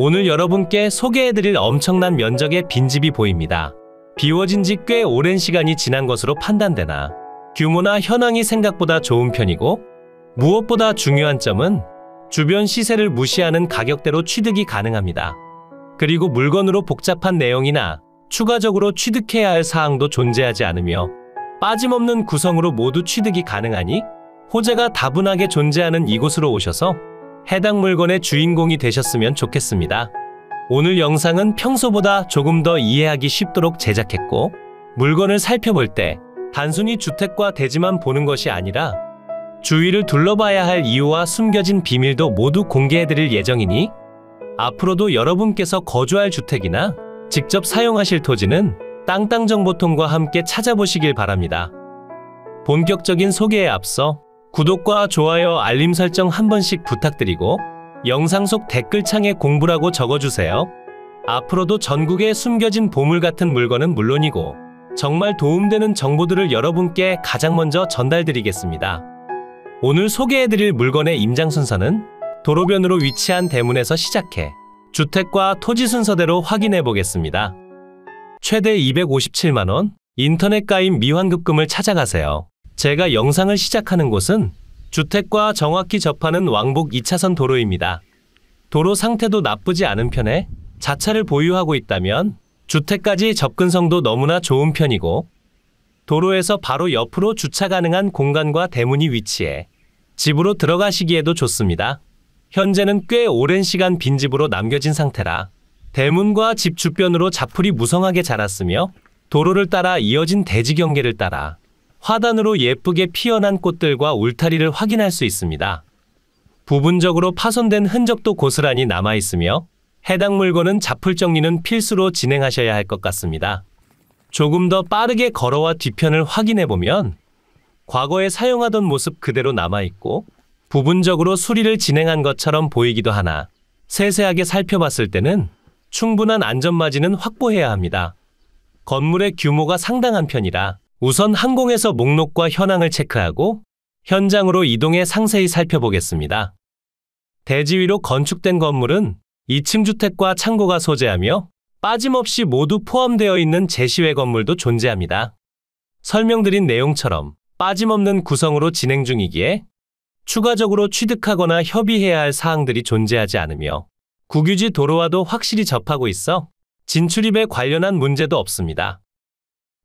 오늘 여러분께 소개해드릴 엄청난 면적의 빈집이 보입니다. 비워진 지 꽤 오랜 시간이 지난 것으로 판단되나 규모나 현황이 생각보다 좋은 편이고 무엇보다 중요한 점은 주변 시세를 무시하는 가격대로 취득이 가능합니다. 그리고 물건으로 복잡한 내용이나 추가적으로 취득해야 할 사항도 존재하지 않으며 빠짐없는 구성으로 모두 취득이 가능하니 호재가 다분하게 존재하는 이곳으로 오셔서 해당 물건의 주인공이 되셨으면 좋겠습니다. 오늘 영상은 평소보다 조금 더 이해하기 쉽도록 제작했고 물건을 살펴볼 때 단순히 주택과 대지만 보는 것이 아니라 주위를 둘러봐야 할 이유와 숨겨진 비밀도 모두 공개해드릴 예정이니 앞으로도 여러분께서 거주할 주택이나 직접 사용하실 토지는 땅땅정보통과 함께 찾아보시길 바랍니다. 본격적인 소개에 앞서 구독과 좋아요 알림 설정 한 번씩 부탁드리고 영상 속 댓글창에 공부라고 적어주세요. 앞으로도 전국에 숨겨진 보물 같은 물건은 물론이고 정말 도움되는 정보들을 여러분께 가장 먼저 전달드리겠습니다. 오늘 소개해드릴 물건의 임장 순서는 도로변으로 위치한 대문에서 시작해 주택과 토지 순서대로 확인해 보겠습니다. 최대 257만원, 인터넷 가입 미환급금을 찾아가세요. 제가 영상을 시작하는 곳은 주택과 정확히 접하는 왕복 2차선 도로입니다. 도로 상태도 나쁘지 않은 편에 자차를 보유하고 있다면 주택까지 접근성도 너무나 좋은 편이고 도로에서 바로 옆으로 주차 가능한 공간과 대문이 위치해 집으로 들어가시기에도 좋습니다. 현재는 꽤 오랜 시간 빈집으로 남겨진 상태라 대문과 집 주변으로 자풀이 무성하게 자랐으며 도로를 따라 이어진 대지 경계를 따라 화단으로 예쁘게 피어난 꽃들과 울타리를 확인할 수 있습니다. 부분적으로 파손된 흔적도 고스란히 남아있으며 해당 물건은 자풀 정리는 필수로 진행하셔야 할 것 같습니다. 조금 더 빠르게 걸어와 뒤편을 확인해보면 과거에 사용하던 모습 그대로 남아있고 부분적으로 수리를 진행한 것처럼 보이기도 하나 세세하게 살펴봤을 때는 충분한 안전마진은 확보해야 합니다. 건물의 규모가 상당한 편이라 우선 항공에서 목록과 현황을 체크하고 현장으로 이동해 상세히 살펴보겠습니다. 대지위로 건축된 건물은 2층 주택과 창고가 소재하며 빠짐없이 모두 포함되어 있는 제시외 건물도 존재합니다. 설명드린 내용처럼 빠짐없는 구성으로 진행 중이기에 추가적으로 취득하거나 협의해야 할 사항들이 존재하지 않으며 국유지 도로와도 확실히 접하고 있어 진출입에 관련한 문제도 없습니다.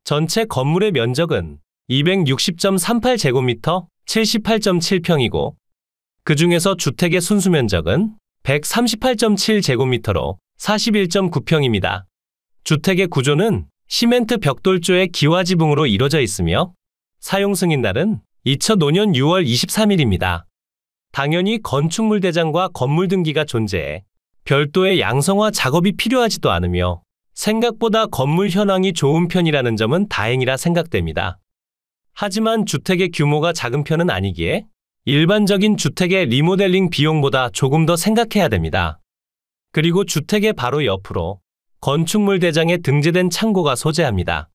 전체 건물의 면적은 260.38제곱미터 78.7평이고 그 중에서 주택의 순수 면적은 138.7제곱미터로 41.9평입니다. 주택의 구조는 시멘트 벽돌조의 기와지붕으로 이루어져 있으며 사용 승인 날은 2005년 6월 23일입니다. 당연히 건축물 대장과 건물 등기가 존재해 별도의 양성화 작업이 필요하지도 않으며 생각보다 건물 현황이 좋은 편이라는 점은 다행이라 생각됩니다. 하지만 주택의 규모가 작은 편은 아니기에 일반적인 주택의 리모델링 비용보다 조금 더 생각해야 됩니다. 그리고 주택의 바로 옆으로 건축물 대장에 등재된 창고가 소재합니다.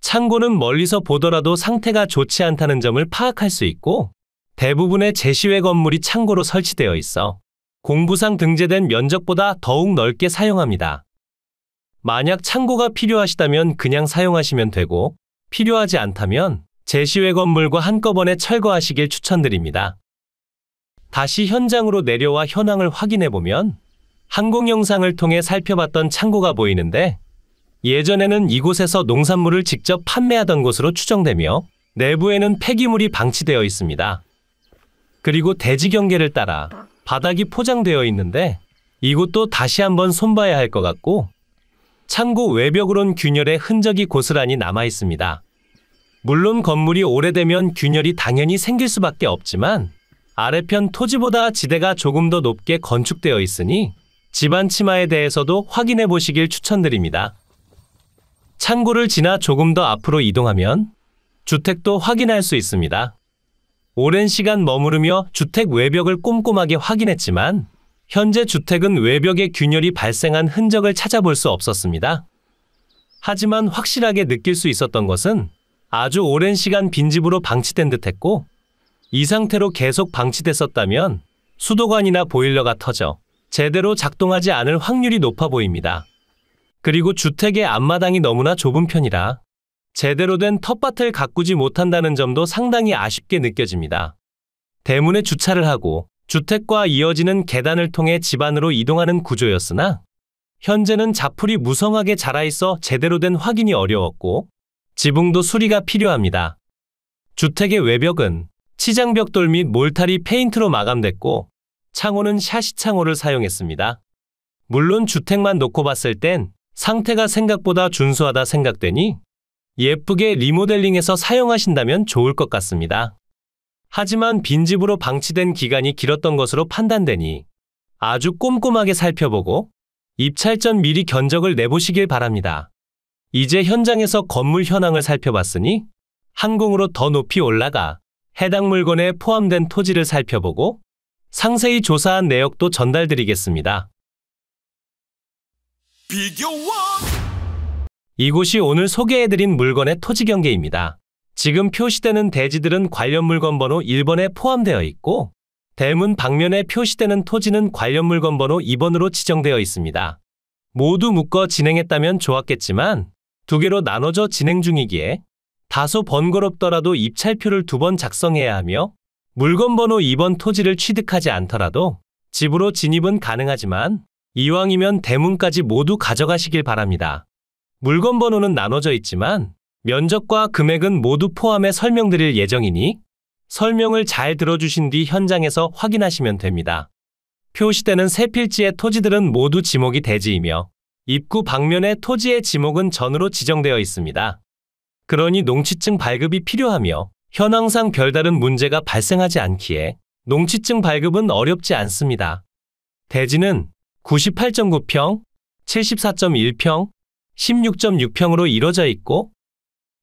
창고는 멀리서 보더라도 상태가 좋지 않다는 점을 파악할 수 있고 대부분의 제시외 건물이 창고로 설치되어 있어 공부상 등재된 면적보다 더욱 넓게 사용합니다. 만약 창고가 필요하시다면 그냥 사용하시면 되고 필요하지 않다면 제시외 건물과 한꺼번에 철거하시길 추천드립니다. 다시 현장으로 내려와 현황을 확인해보면 항공 영상을 통해 살펴봤던 창고가 보이는데 예전에는 이곳에서 농산물을 직접 판매하던 곳으로 추정되며 내부에는 폐기물이 방치되어 있습니다. 그리고 대지 경계를 따라 바닥이 포장되어 있는데 이곳도 다시 한번 손봐야 할 것 같고 창고 외벽으론 균열의 흔적이 고스란히 남아 있습니다. 물론 건물이 오래되면 균열이 당연히 생길 수밖에 없지만 아래편 토지보다 지대가 조금 더 높게 건축되어 있으니 집안 치마에 대해서도 확인해 보시길 추천드립니다. 창고를 지나 조금 더 앞으로 이동하면 주택도 확인할 수 있습니다. 오랜 시간 머무르며 주택 외벽을 꼼꼼하게 확인했지만 현재 주택은 외벽에 균열이 발생한 흔적을 찾아볼 수 없었습니다. 하지만 확실하게 느낄 수 있었던 것은 아주 오랜 시간 빈집으로 방치된 듯 했고 이 상태로 계속 방치됐었다면 수도관이나 보일러가 터져 제대로 작동하지 않을 확률이 높아 보입니다. 그리고 주택의 앞마당이 너무나 좁은 편이라 제대로 된 텃밭을 가꾸지 못한다는 점도 상당히 아쉽게 느껴집니다. 대문에 주차를 하고 주택과 이어지는 계단을 통해 집안으로 이동하는 구조였으나 현재는 자풀이 무성하게 자라 있어 제대로 된 확인이 어려웠고 지붕도 수리가 필요합니다. 주택의 외벽은 치장벽돌 및 몰타리 페인트로 마감됐고 창호는 샤시 창호를 사용했습니다. 물론 주택만 놓고 봤을 땐 상태가 생각보다 준수하다 생각되니 예쁘게 리모델링해서 사용하신다면 좋을 것 같습니다. 하지만 빈집으로 방치된 기간이 길었던 것으로 판단되니 아주 꼼꼼하게 살펴보고 입찰 전 미리 견적을 내보시길 바랍니다. 이제 현장에서 건물 현황을 살펴봤으니 항공으로 더 높이 올라가 해당 물건에 포함된 토지를 살펴보고 상세히 조사한 내역도 전달드리겠습니다. 이곳이 오늘 소개해드린 물건의 토지 경계입니다. 지금 표시되는 대지들은 관련 물건 번호 1번에 포함되어 있고 대문 방면에 표시되는 토지는 관련 물건 번호 2번으로 지정되어 있습니다. 모두 묶어 진행했다면 좋았겠지만 두 개로 나눠져 진행 중이기에 다소 번거롭더라도 입찰표를 두 번 작성해야 하며 물건 번호 2번 토지를 취득하지 않더라도 집으로 진입은 가능하지만 이왕이면 대문까지 모두 가져가시길 바랍니다. 물건 번호는 나눠져 있지만 면접과 금액은 모두 포함해 설명드릴 예정이니 설명을 잘 들어주신 뒤 현장에서 확인하시면 됩니다. 표시되는 세 필지의 토지들은 모두 지목이 대지이며 입구 방면의 토지의 지목은 전으로 지정되어 있습니다. 그러니 농취증 발급이 필요하며 현황상 별다른 문제가 발생하지 않기에 농취증 발급은 어렵지 않습니다. 대지는 98.9평, 74.1평, 16.6평으로 이루어져 있고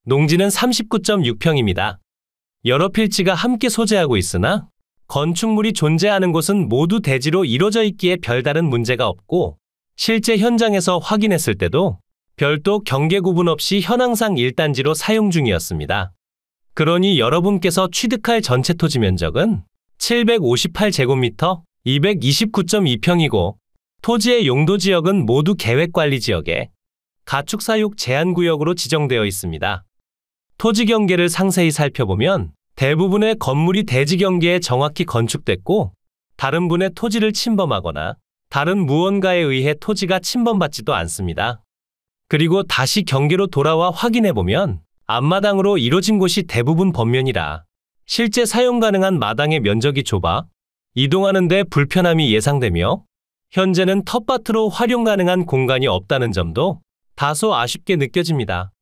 농지는 39.6평입니다. 여러 필지가 함께 소재하고 있으나 건축물이 존재하는 곳은 모두 대지로 이루어져 있기에 별다른 문제가 없고 실제 현장에서 확인했을 때도 별도 경계 구분 없이 현황상 1단지로 사용 중이었습니다. 그러니 여러분께서 취득할 전체 토지 면적은 758제곱미터 229.2평이고 토지의 용도 지역은 모두 계획관리 지역에 가축사육 제한구역으로 지정되어 있습니다. 토지 경계를 상세히 살펴보면 대부분의 건물이 대지 경계에 정확히 건축됐고 다른 분의 토지를 침범하거나 다른 무언가에 의해 토지가 침범받지도 않습니다. 그리고 다시 경계로 돌아와 확인해보면 앞마당으로 이뤄진 곳이 대부분 범면이라 실제 사용 가능한 마당의 면적이 좁아 이동하는데 불편함이 예상되며 현재는 텃밭으로 활용 가능한 공간이 없다는 점도 다소 아쉽게 느껴집니다.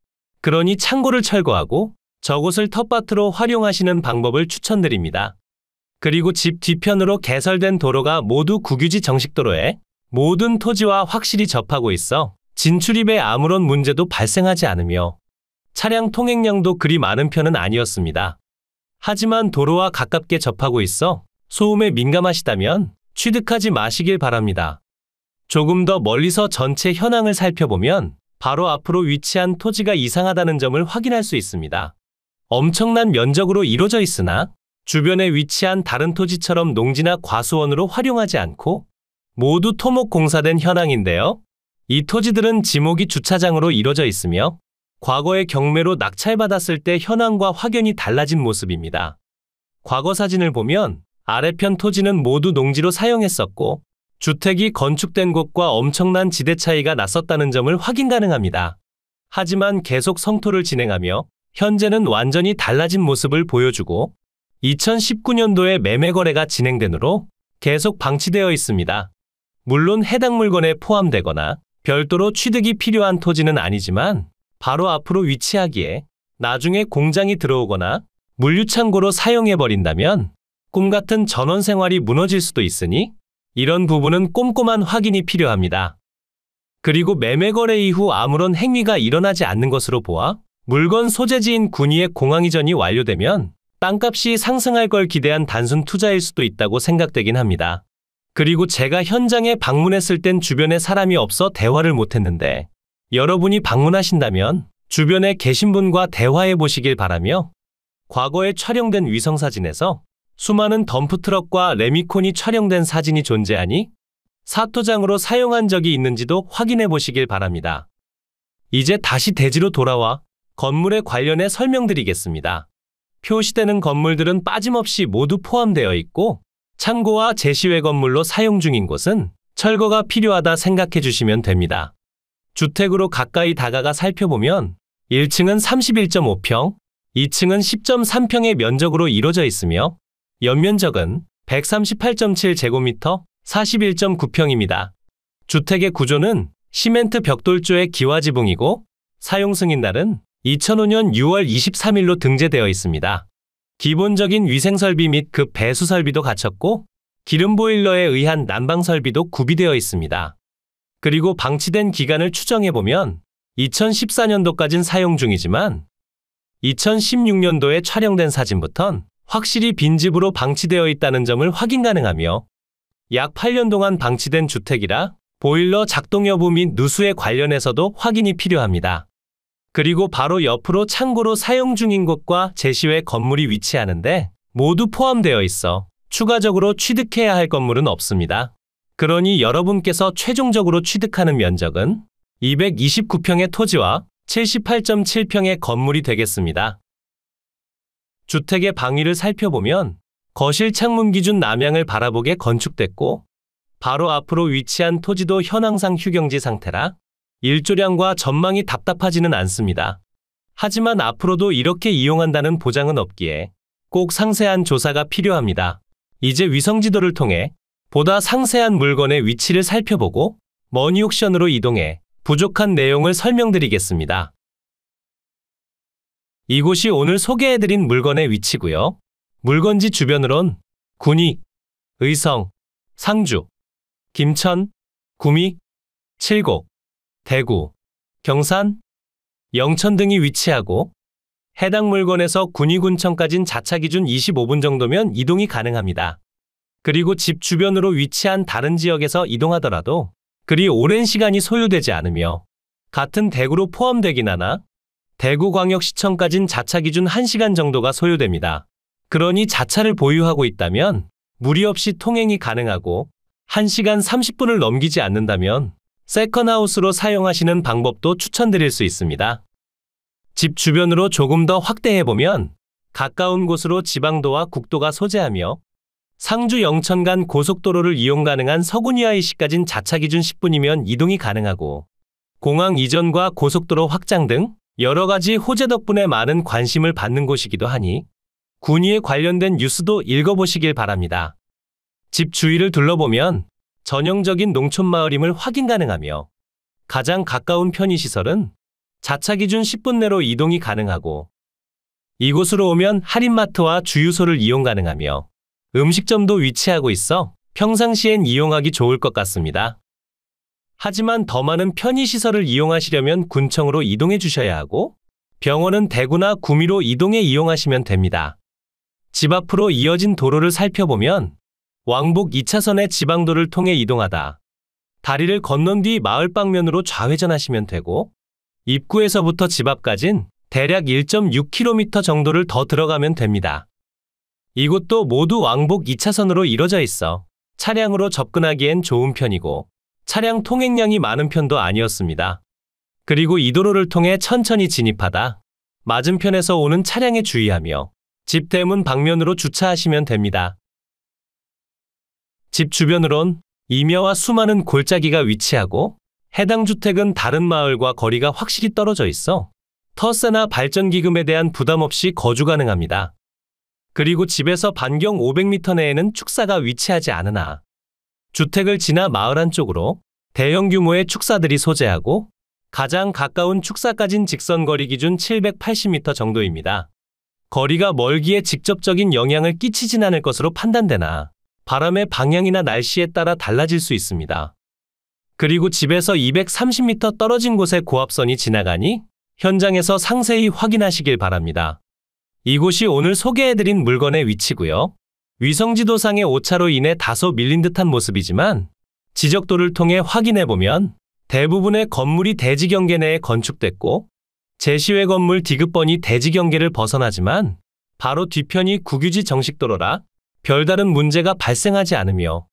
그러니 창고를 철거하고 저곳을 텃밭으로 활용하시는 방법을 추천드립니다. 그리고 집 뒤편으로 개설된 도로가 모두 국유지 정식도로에 모든 토지와 확실히 접하고 있어 진출입에 아무런 문제도 발생하지 않으며 차량 통행량도 그리 많은 편은 아니었습니다. 하지만 도로와 가깝게 접하고 있어 소음에 민감하시다면 취득하지 마시길 바랍니다. 조금 더 멀리서 전체 현황을 살펴보면 바로 앞으로 위치한 토지가 이상하다는 점을 확인할 수 있습니다. 엄청난 면적으로 이루어져 있으나 주변에 위치한 다른 토지처럼 농지나 과수원으로 활용하지 않고 모두 토목 공사된 현황인데요. 이 토지들은 지목이 주차장으로 이루어져 있으며 과거의 경매로 낙찰받았을 때 현황과 확연히 달라진 모습입니다. 과거 사진을 보면 아래편 토지는 모두 농지로 사용했었고 주택이 건축된 곳과 엄청난 지대 차이가 났었다는 점을 확인 가능합니다. 하지만 계속 성토를 진행하며 현재는 완전히 달라진 모습을 보여주고 2019년도에 매매 거래가 진행되므로 계속 방치되어 있습니다. 물론 해당 물건에 포함되거나 별도로 취득이 필요한 토지는 아니지만 바로 앞으로 위치하기에 나중에 공장이 들어오거나 물류창고로 사용해버린다면 꿈 같은 전원 생활이 무너질 수도 있으니 이런 부분은 꼼꼼한 확인이 필요합니다. 그리고 매매 거래 이후 아무런 행위가 일어나지 않는 것으로 보아 물건 소재지인 군위의 공항 이전이 완료되면 땅값이 상승할 걸 기대한 단순 투자일 수도 있다고 생각되긴 합니다. 그리고 제가 현장에 방문했을 땐 주변에 사람이 없어 대화를 못했는데 여러분이 방문하신다면 주변에 계신 분과 대화해 보시길 바라며 과거에 촬영된 위성사진에서 수많은 덤프트럭과 레미콘이 촬영된 사진이 존재하니 사토장으로 사용한 적이 있는지도 확인해 보시길 바랍니다. 이제 다시 대지로 돌아와 건물에 관련해 설명드리겠습니다. 표시되는 건물들은 빠짐없이 모두 포함되어 있고 창고와 제시외 건물로 사용 중인 곳은 철거가 필요하다 생각해 주시면 됩니다. 주택으로 가까이 다가가 살펴보면 1층은 31.5평, 2층은 10.3평의 면적으로 이루어져 있으며 연면적은 138.7 제곱미터 41.9평입니다. 주택의 구조는 시멘트 벽돌조의 기와지붕이고 사용 승인 날은 2005년 6월 23일로 등재되어 있습니다. 기본적인 위생설비 및 그 배수설비도 갖췄고 기름보일러에 의한 난방설비도 구비되어 있습니다. 그리고 방치된 기간을 추정해보면 2014년도까진 사용 중이지만 2016년도에 촬영된 사진부턴 확실히 빈집으로 방치되어 있다는 점을 확인 가능하며 약 8년 동안 방치된 주택이라 보일러 작동 여부 및 누수에 관련해서도 확인이 필요합니다. 그리고 바로 옆으로 창고로 사용 중인 곳과 제시외 건물이 위치하는데 모두 포함되어 있어 추가적으로 취득해야 할 건물은 없습니다. 그러니 여러분께서 최종적으로 취득하는 면적은 229평의 토지와 78.7평의 건물이 되겠습니다. 주택의 방위를 살펴보면 거실 창문 기준 남향을 바라보게 건축됐고 바로 앞으로 위치한 토지도 현황상 휴경지 상태라 일조량과 전망이 답답하지는 않습니다. 하지만 앞으로도 이렇게 이용한다는 보장은 없기에 꼭 상세한 조사가 필요합니다. 이제 위성지도를 통해 보다 상세한 물건의 위치를 살펴보고 머니옥션으로 이동해 부족한 내용을 설명드리겠습니다. 이곳이 오늘 소개해드린 물건의 위치고요. 물건지 주변으론 군위, 의성, 상주, 김천, 구미, 칠곡, 대구, 경산, 영천 등이 위치하고 해당 물건에서 군위군청까진 자차 기준 25분 정도면 이동이 가능합니다. 그리고 집 주변으로 위치한 다른 지역에서 이동하더라도 그리 오랜 시간이 소요되지 않으며 같은 대구로 포함되긴 하나 대구광역시청까진 자차 기준 1시간 정도가 소요됩니다. 그러니 자차를 보유하고 있다면 무리 없이 통행이 가능하고 1시간 30분을 넘기지 않는다면 세컨하우스로 사용하시는 방법도 추천드릴 수 있습니다. 집 주변으로 조금 더 확대해보면 가까운 곳으로 지방도와 국도가 소재하며 상주 영천 간 고속도로를 이용 가능한 서구니아이시까진 자차 기준 10분이면 이동이 가능하고 공항 이전과 고속도로 확장 등 여러 가지 호재 덕분에 많은 관심을 받는 곳이기도 하니 군위에 관련된 뉴스도 읽어보시길 바랍니다. 집 주위를 둘러보면 전형적인 농촌 마을임을 확인 가능하며 가장 가까운 편의시설은 자차 기준 10분 내로 이동이 가능하고 이곳으로 오면 할인마트와 주유소를 이용 가능하며 음식점도 위치하고 있어 평상시엔 이용하기 좋을 것 같습니다. 하지만 더 많은 편의시설을 이용하시려면 군청으로 이동해 주셔야 하고 병원은 대구나 구미로 이동해 이용하시면 됩니다. 집 앞으로 이어진 도로를 살펴보면 왕복 2차선의 지방도를 통해 이동하다. 다리를 건넌 뒤 마을 방면으로 좌회전하시면 되고 입구에서부터 집 앞까진 대략 1.6km 정도를 더 들어가면 됩니다. 이곳도 모두 왕복 2차선으로 이루어져 있어 차량으로 접근하기엔 좋은 편이고 차량 통행량이 많은 편도 아니었습니다. 그리고 이 도로를 통해 천천히 진입하다 맞은편에서 오는 차량에 주의하며 집 대문 방면으로 주차하시면 됩니다. 집 주변으론 임야와 수많은 골짜기가 위치하고 해당 주택은 다른 마을과 거리가 확실히 떨어져 있어 터세나 발전기금에 대한 부담 없이 거주 가능합니다. 그리고 집에서 반경 500m 내에는 축사가 위치하지 않으나 주택을 지나 마을 안쪽으로 대형 규모의 축사들이 소재하고 가장 가까운 축사까진 직선 거리 기준 780m 정도입니다. 거리가 멀기에 직접적인 영향을 끼치진 않을 것으로 판단되나 바람의 방향이나 날씨에 따라 달라질 수 있습니다. 그리고 집에서 230m 떨어진 곳에 고압선이 지나가니 현장에서 상세히 확인하시길 바랍니다. 이곳이 오늘 소개해드린 물건의 위치고요. 위성지도상의 오차로 인해 다소 밀린 듯한 모습이지만 지적도를 통해 확인해보면 대부분의 건물이 대지 경계 내에 건축됐고 제시외 건물 디귿번이 대지 경계를 벗어나지만 바로 뒤편이 국유지 정식도로라 별다른 문제가 발생하지 않으며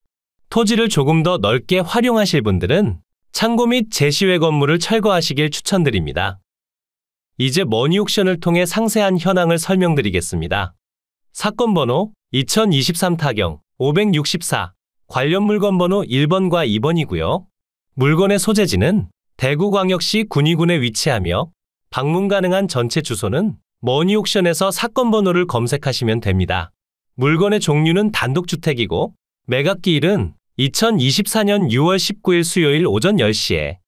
토지를 조금 더 넓게 활용하실 분들은 창고 및 제시외 건물을 철거하시길 추천드립니다. 이제 머니옥션을 통해 상세한 현황을 설명드리겠습니다. 사건 번호 2023 타경 564 관련 물건 번호 1번과 2번이고요. 물건의 소재지는 대구광역시 군위군에 위치하며 방문 가능한 전체 주소는 머니옥션에서 사건 번호를 검색하시면 됩니다. 물건의 종류는 단독주택이고 매각기일은 2024년 6월 19일 수요일 오전 10시에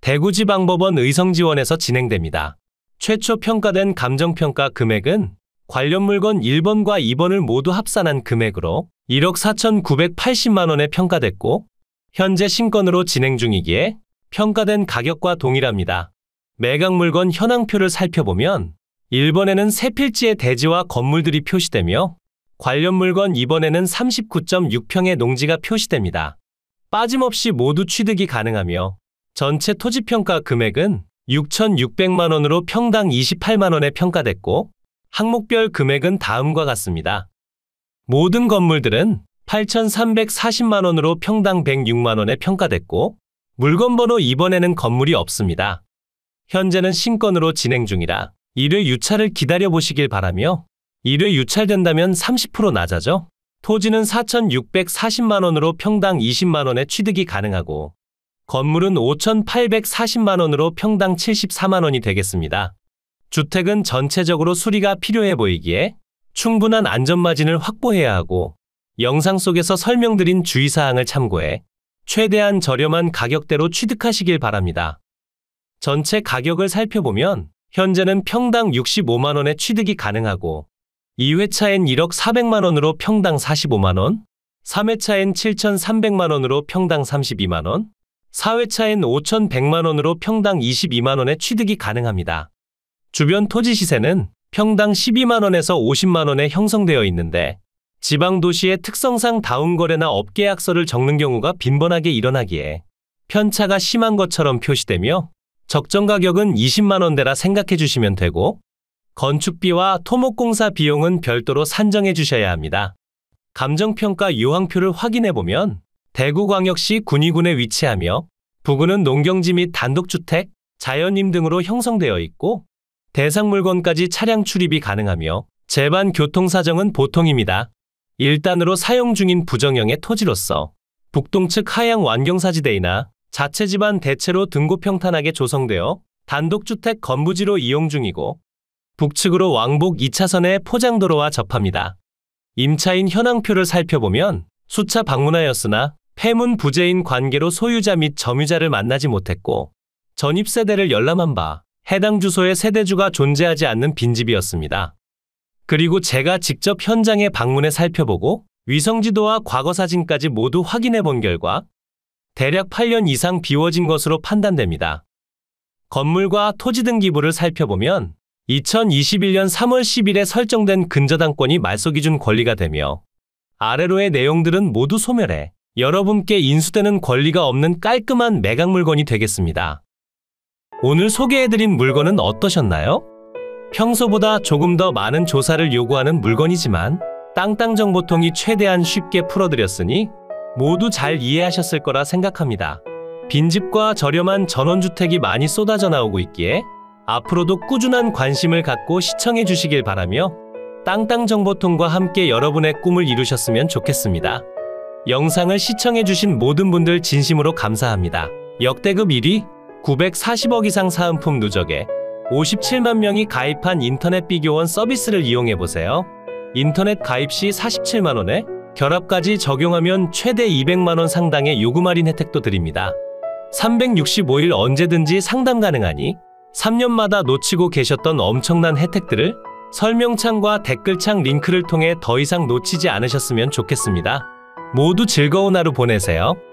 대구지방법원 의성지원에서 진행됩니다. 최초 평가된 감정평가 금액은 관련 물건 1번과 2번을 모두 합산한 금액으로 1억 4,980만 원에 평가됐고 현재 신건으로 진행 중이기에 평가된 가격과 동일합니다. 매각 물건 현황표를 살펴보면 1번에는 세 필지의 대지와 건물들이 표시되며 관련 물건 2번에는 39.6평의 농지가 표시됩니다. 빠짐없이 모두 취득이 가능하며 전체 토지평가 금액은 6,600만 원으로 평당 28만 원에 평가됐고 항목별 금액은 다음과 같습니다. 모든 건물들은 8,340만 원으로 평당 106만 원에 평가됐고 물건 번호 2번에는 건물이 없습니다. 현재는 신건으로 진행 중이라 이를 유찰을 기다려 보시길 바라며 이를 유찰된다면 30% 낮아져 토지는 4,640만 원으로 평당 20만 원에 취득이 가능하고 건물은 5,840만 원으로 평당 74만 원이 되겠습니다. 주택은 전체적으로 수리가 필요해 보이기에 충분한 안전마진을 확보해야 하고 영상 속에서 설명드린 주의사항을 참고해 최대한 저렴한 가격대로 취득하시길 바랍니다. 전체 가격을 살펴보면 현재는 평당 65만원에 취득이 가능하고 2회차엔 1억 4 0 0만원으로 평당 45만원, 3회차엔 7,300만원으로 평당 32만원, 4회차엔 5,100만원으로 평당 22만원에 취득이 가능합니다. 주변 토지 시세는 평당 12만원에서 50만원에 형성되어 있는데 지방 도시의 특성상 다운거래나 업계약서를 적는 경우가 빈번하게 일어나기에 편차가 심한 것처럼 표시되며 적정 가격은 20만원대라 생각해 주시면 되고 건축비와 토목공사 비용은 별도로 산정해 주셔야 합니다. 감정평가 요항표를 확인해 보면 대구광역시 군위군에 위치하며 부근은 농경지 및 단독주택, 자연임 등으로 형성되어 있고 대상 물건까지 차량 출입이 가능하며 재반 교통 사정은 보통입니다. 1단으로 사용 중인 부정형의 토지로서 북동측 하양 완경사지대이나 자체 집안 대체로 등고 평탄하게 조성되어 단독주택 건부지로 이용 중이고 북측으로 왕복 2차선의 포장도로와 접합니다. 임차인 현황표를 살펴보면 수차 방문하였으나 폐문 부재인 관계로 소유자 및 점유자를 만나지 못했고 전입세대를 열람한 바 해당 주소에 세대주가 존재하지 않는 빈집이었습니다. 그리고 제가 직접 현장에 방문해 살펴보고 위성지도와 과거사진까지 모두 확인해 본 결과 대략 8년 이상 비워진 것으로 판단됩니다. 건물과 토지 등기부를 살펴보면 2021년 3월 10일에 설정된 근저당권이 말소기준 권리가 되며 아래로의 내용들은 모두 소멸해 여러분께 인수되는 권리가 없는 깔끔한 매각 물건이 되겠습니다. 오늘 소개해드린 물건은 어떠셨나요? 평소보다 조금 더 많은 조사를 요구하는 물건이지만 땅땅 정보통이 최대한 쉽게 풀어드렸으니 모두 잘 이해하셨을 거라 생각합니다. 빈집과 저렴한 전원주택이 많이 쏟아져 나오고 있기에 앞으로도 꾸준한 관심을 갖고 시청해 주시길 바라며 땅땅 정보통과 함께 여러분의 꿈을 이루셨으면 좋겠습니다. 영상을 시청해 주신 모든 분들 진심으로 감사합니다. 역대급 1위 940억 이상 사은품 누적에 57만 명이 가입한 인터넷 비교원 서비스를 이용해보세요. 인터넷 가입 시 47만원에 결합까지 적용하면 최대 200만원 상당의 요금 할인 혜택도 드립니다. 365일 언제든지 상담 가능하니 3년마다 놓치고 계셨던 엄청난 혜택들을 설명창과 댓글창 링크를 통해 더 이상 놓치지 않으셨으면 좋겠습니다. 모두 즐거운 하루 보내세요.